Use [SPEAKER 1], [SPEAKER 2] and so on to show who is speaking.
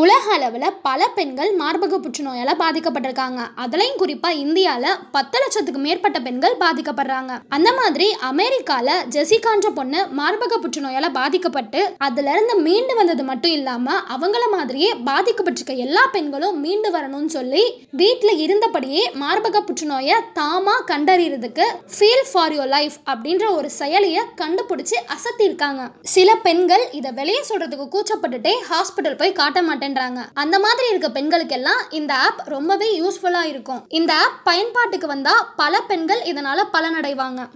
[SPEAKER 1] உலக அளவில் பல பெண்கள் மார்பக புற்றுநோயால் பாதிக்கப்பட்டிருக்காங்க அதுலேயும் குறிப்பாக இந்தியாவில் பத்து லட்சத்துக்கு மேற்பட்ட பெண்கள் பாதிக்கப்படுறாங்க அந்த மாதிரி அமெரிக்காவில் ஜெசிகான்ற பொண்ணு மார்பக புற்றுநோயால் பாதிக்கப்பட்டு அதுலேருந்து மீண்டு வந்தது மட்டும் இல்லாமல் அவங்கள மாதிரியே பாதிக்கப்பட்டிருக்க எல்லா பெண்களும் மீண்டு வரணும்னு சொல்லி வீட்டில் இருந்தபடியே மார்பக புற்றுநோயை தாமாக கண்டறியறதுக்கு ஃபீல் ஃபார் யோர் லைஃப் அப்படின்ற ஒரு செயலியை கண்டுபிடிச்சி அசத்தியிருக்காங்க சில பெண்கள் இதை வெளியே சொல்கிறதுக்கு கூச்சப்பட்டுட்டே ஹாஸ்பிட்டல் போய் காட்ட மாட்டேன் பண்ணுறாங்க அந்த மாதிரி இருக்க பெண்களுக்கெல்லாம் இந்த ஆப் ரொம்பவே யூஸ்ஃபுல்லாக இருக்கும் இந்த ஆப் பயன்பாட்டுக்கு வந்தால் பல பெண்கள் இதனால் பலனடைவாங்க